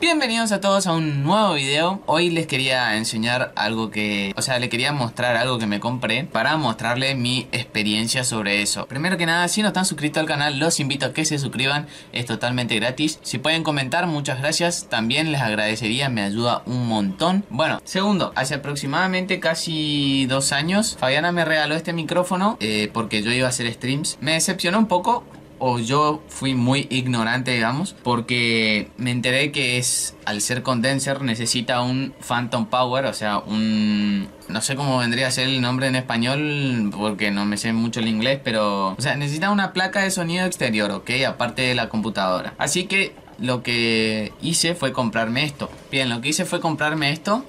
Bienvenidos a todos a un nuevo video Hoy les quería enseñar algo que... O sea, les quería mostrar algo que me compré Para mostrarle mi experiencia sobre eso Primero que nada, si no están suscritos al canal Los invito a que se suscriban Es totalmente gratis Si pueden comentar, muchas gracias También les agradecería, me ayuda un montón Bueno, segundo Hace aproximadamente casi dos años Fabiana me regaló este micrófono eh, Porque yo iba a hacer streams Me decepcionó un poco o yo fui muy ignorante, digamos, porque me enteré que es, al ser condenser, necesita un Phantom Power, o sea, un... No sé cómo vendría a ser el nombre en español, porque no me sé mucho el inglés, pero... O sea, necesita una placa de sonido exterior, ¿ok? Aparte de la computadora. Así que lo que hice fue comprarme esto. Bien, lo que hice fue comprarme esto,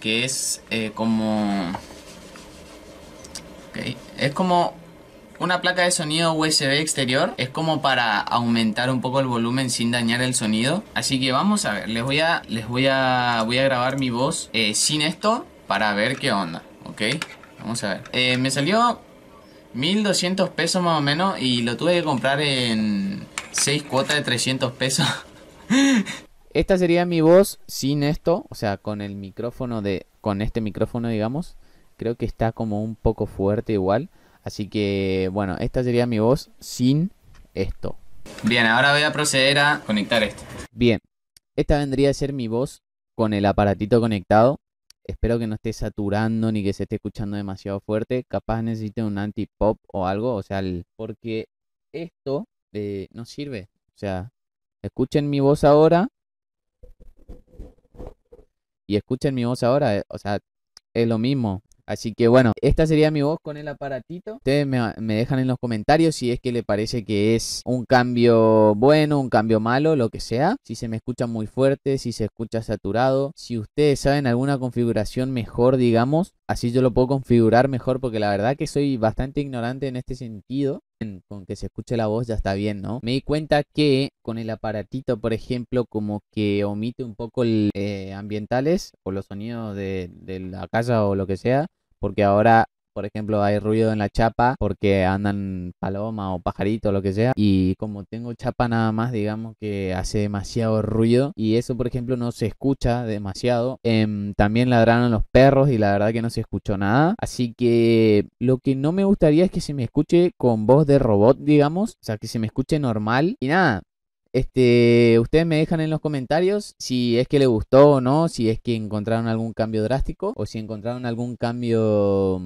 que es eh, como... Okay. Es como una placa de sonido USB exterior es como para aumentar un poco el volumen sin dañar el sonido. Así que vamos a ver, les voy a, les voy a, voy a grabar mi voz eh, sin esto para ver qué onda, ¿ok? Vamos a ver. Eh, me salió 1200 pesos más o menos y lo tuve que comprar en 6 cuotas de 300 pesos. Esta sería mi voz sin esto, o sea, con el micrófono de, con este micrófono, digamos. Creo que está como un poco fuerte igual. Así que bueno, esta sería mi voz sin esto. Bien, ahora voy a proceder a conectar esto. Bien, esta vendría a ser mi voz con el aparatito conectado. Espero que no esté saturando ni que se esté escuchando demasiado fuerte. Capaz necesite un anti-pop o algo. O sea, porque esto eh, no sirve. O sea, escuchen mi voz ahora. Y escuchen mi voz ahora. Eh, o sea, es lo mismo. Así que bueno, esta sería mi voz con el aparatito. Ustedes me, dejan en los comentarios si es que les parece que es un cambio bueno, un cambio malo, lo que sea. Si se me escucha muy fuerte, si se escucha saturado. Si ustedes saben alguna configuración mejor, digamos, Así yo lo puedo configurar mejor porque la verdad que soy bastante ignorante en este sentido. Con que se escuche la voz ya está bien, ¿no? Me di cuenta que con el aparatito, por ejemplo, como que omite un poco el, eh, ambientales o los sonidos de, de la casa o lo que sea. Porque ahora por ejemplo, hay ruido en la chapa porque andan paloma o pajarito o lo que sea. Y como tengo chapa nada más, digamos que hace demasiado ruido. Y eso, por ejemplo, no se escucha demasiado. Em, también ladraron los perros y la verdad que no se escuchó nada. Así que lo que no me gustaría es que se me escuche con voz de robot, digamos. O sea, que se me escuche normal. Y nada, este, ustedes me dejan en los comentarios si es que les gustó o no, si es que encontraron algún cambio drástico o si encontraron algún cambio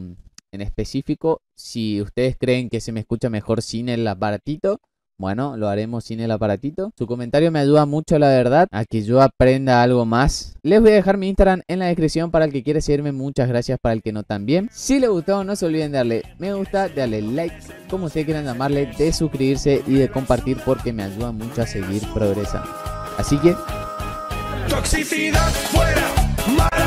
en específico. Si ustedes creen que se me escucha mejor sin el aparatito, bueno, lo haremos sin el aparatito. Su comentario me ayuda mucho, la verdad, a que yo aprenda algo más. Les voy a dejar mi Instagram en la descripción para el que quiera seguirme. Muchas gracias para el que no también. Si le gustó, no se olviden de darle me gusta, darle like, como ustedes quieran llamarle, de suscribirse y de compartir porque me ayuda mucho a seguir progresando. Así que... Toxicidad fuera,